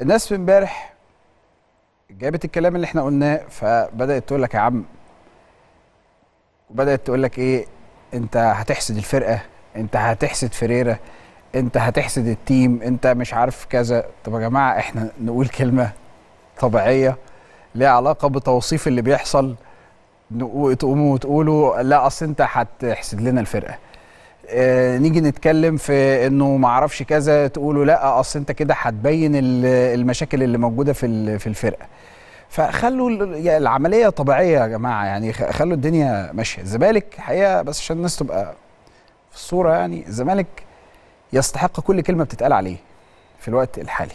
الناس في امبارح جابت الكلام اللي احنا قلناه فبدات تقول لك يا عم وبدات تقول لك ايه انت هتحسد الفرقه انت هتحسد فريرة انت هتحسد التيم انت مش عارف كذا طب يا جماعه احنا نقول كلمه طبيعيه ليها علاقه بتوصيف اللي بيحصل تقوموا وتقولوا لا اصل انت هتحسد لنا الفرقه آه، نيجي نتكلم في انه ما اعرفش كذا تقولوا لا اصل انت كده هتبين المشاكل اللي موجوده في في الفرقه فخلوا العمليه طبيعيه يا جماعه يعني خلوا الدنيا ماشيه الزمالك حقيقه بس عشان الناس تبقى في الصوره يعني الزمالك يستحق كل كلمه بتتقال عليه في الوقت الحالي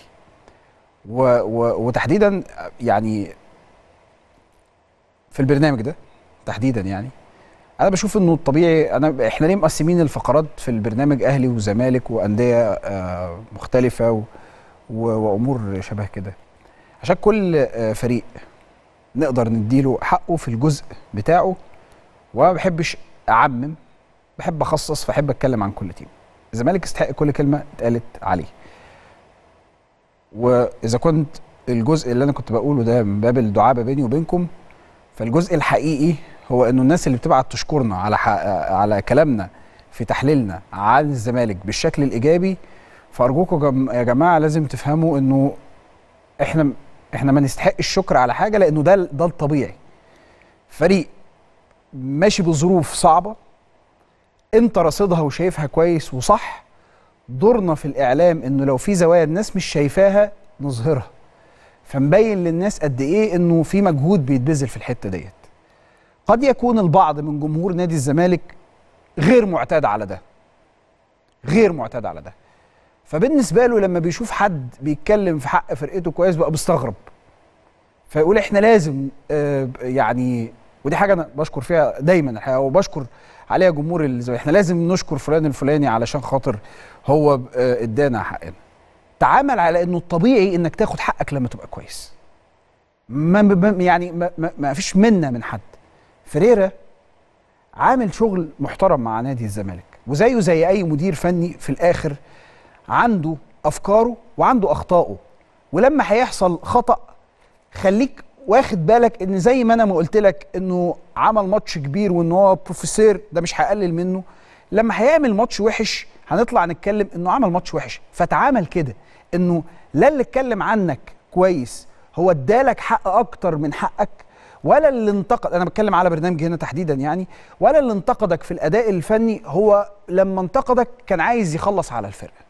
و و وتحديدا يعني في البرنامج ده تحديدا يعني انا بشوف انه الطبيعي انا احنا ليه مقسمين الفقرات في البرنامج اهلي وزمالك وانديه آه، مختلفه و... و... وامور شبه كده عشان كل آه، فريق نقدر نديله حقه في الجزء بتاعه وما بحبش اعمم بحب اخصص فاحب اتكلم عن كل تيم الزمالك يستحق كل كلمه اتقالت عليه واذا كنت الجزء اللي انا كنت بقوله ده من باب الدعابه بيني وبينكم فالجزء الحقيقي هو انه الناس اللي بتبعت تشكرنا على على كلامنا في تحليلنا عن الزمالك بالشكل الايجابي فارجوكم جم... يا جماعه لازم تفهموا انه احنا احنا ما نستحق الشكر على حاجه لانه ده ده الطبيعي فريق ماشي بظروف صعبه انت رصيدها وشايفها كويس وصح دورنا في الاعلام انه لو في زوايا الناس مش شايفاها نظهرها فنبين للناس قد ايه انه في مجهود بيتبذل في الحته ديت قد يكون البعض من جمهور نادي الزمالك غير معتاد على ده غير معتاد على ده فبالنسبه له لما بيشوف حد بيتكلم في حق فرقته كويس بقى بيستغرب فيقول احنا لازم آه يعني ودي حاجه انا بشكر فيها دايما الحقيقه وبشكر عليها جمهور الزمالك احنا لازم نشكر فلان الفلاني علشان خاطر هو آه، ادانا حقنا تعامل على انه الطبيعي انك تاخد حقك لما تبقى كويس ما يعني ما, ما فيش منا من حد فريرة عامل شغل محترم مع نادي الزمالك وزيه زي اي مدير فني في الاخر عنده افكاره وعنده اخطائه ولما هيحصل خطا خليك واخد بالك ان زي ما انا ما قلت لك انه عمل ماتش كبير وان هو بروفيسور ده مش هقلل منه لما هيعمل ماتش وحش هنطلع نتكلم انه عمل ماتش وحش فتعامل كده انه لا اللي اتكلم عنك كويس هو ادالك حق اكتر من حقك ولا اللي انتقد انا بتكلم على برنامج هنا تحديدا يعني ولا اللي انتقدك في الاداء الفني هو لما انتقدك كان عايز يخلص على الفرقه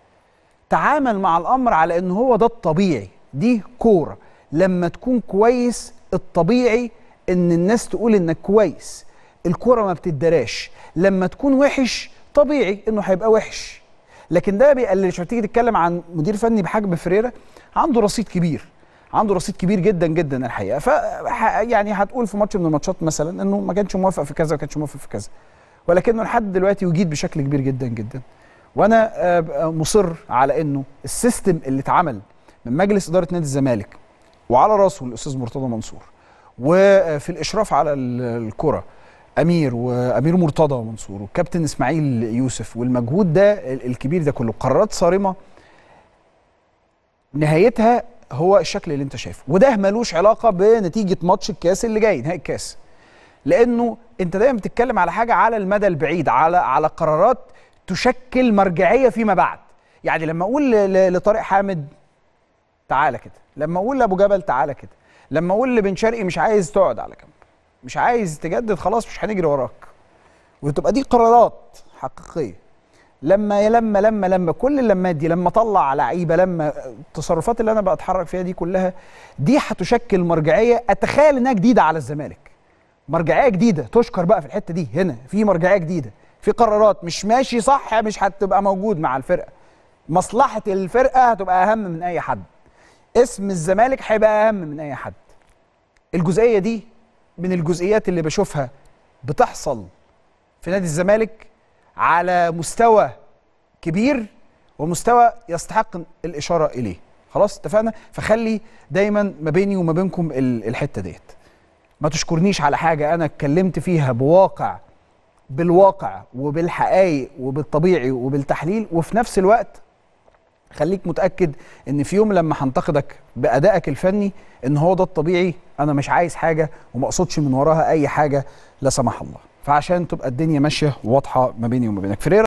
تعامل مع الامر على ان هو ده الطبيعي دي كوره لما تكون كويس الطبيعي ان الناس تقول انك كويس الكوره ما بتدراش لما تكون وحش طبيعي انه هيبقى وحش لكن ده ما بيقللش تيجي تتكلم عن مدير فني بحجم فريرة عنده رصيد كبير عنده رصيد كبير جدا جدا الحقيقه ف يعني هتقول في ماتش من الماتشات مثلا انه ما كانش موافق في كذا ما كانش موافق في كذا ولكنه لحد دلوقتي يجيد بشكل كبير جدا جدا وانا آه، آه، مصر على انه السيستم اللي اتعمل من مجلس اداره نادي الزمالك وعلى راسه الاستاذ مرتضى منصور وفي الاشراف على الكره امير وامير مرتضى منصور والكابتن اسماعيل يوسف والمجهود ده الكبير ده كله قرارات صارمه نهايتها هو الشكل اللي انت شايفه وده ملوش علاقه بنتيجه ماتش الكاس اللي جاي نهائي الكاس لانه انت دايما بتتكلم على حاجه على المدى البعيد على على قرارات تشكل مرجعيه فيما بعد يعني لما اقول لطارق حامد تعالى كده لما اقول لابو جبل تعالى كده لما اقول لبن شرقي مش عايز تقعد على جنب مش عايز تجدد خلاص مش هنجري وراك وتبقى دي قرارات حقيقيه لما لما لما لما كل اللمات دي لما طلع لعيبه لما التصرفات اللي انا بتحرك فيها دي كلها دي هتشكل مرجعيه اتخيل انها جديده على الزمالك مرجعيه جديده تشكر بقى في الحته دي هنا في مرجعيه جديده في قرارات مش ماشي صح مش هتبقى موجود مع الفرقه مصلحه الفرقه هتبقى اهم من اي حد اسم الزمالك هيبقى اهم من اي حد الجزئيه دي من الجزئيات اللي بشوفها بتحصل في نادي الزمالك على مستوى كبير ومستوى يستحق الاشاره اليه خلاص اتفقنا فخلي دايما ما بيني وما بينكم الحته ديت ما تشكرنيش على حاجه انا اتكلمت فيها بواقع بالواقع وبالحقائق وبالطبيعي وبالتحليل وفي نفس الوقت خليك متاكد ان في يوم لما هنتقدك بادائك الفني ان هو ده الطبيعي انا مش عايز حاجه وما اقصدش من وراها اي حاجه لا سمح الله فعشان تبقى الدنيا ماشيه واضحه ما بيني وما بينك فريرا